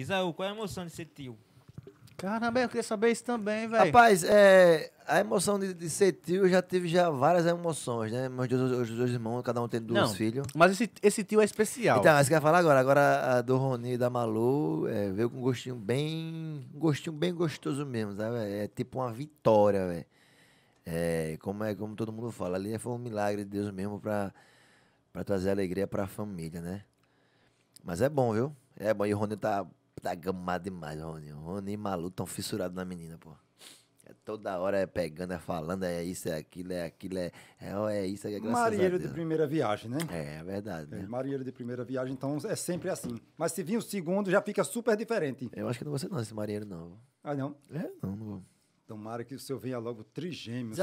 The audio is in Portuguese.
Isaú, qual é a emoção de ser tio? Caramba, eu queria saber isso também, velho. Rapaz, é, a emoção de, de, ser tio, eu já tive já várias emoções, né? Meus dois, os dois irmãos, cada um tem dois Não, filhos. Mas esse, esse tio é especial. Então, mas é você quer falar agora? Agora a do Roni e da Malu é, veio com um gostinho bem. Um gostinho bem gostoso mesmo, sabe? É, é tipo uma vitória, velho. É, como, é, como todo mundo fala, ali foi um milagre de Deus mesmo pra, pra trazer alegria pra família, né? Mas é bom, viu? É bom. E o Rony tá tá gamado demais, Rony. Rony e Malu tão fissurados na menina, pô. É toda hora é pegando, é falando, é isso, é aquilo, é aquilo, é, é, é isso, é Marinheiro de primeira viagem, né? É, é verdade. É, né? Marinheiro de primeira viagem, então é sempre assim. Mas se vir o segundo, já fica super diferente. Eu acho que não vou ser não, esse marinheiro não. Ah, não? É, não, não vou. Tomara que o senhor venha logo trigêmeos.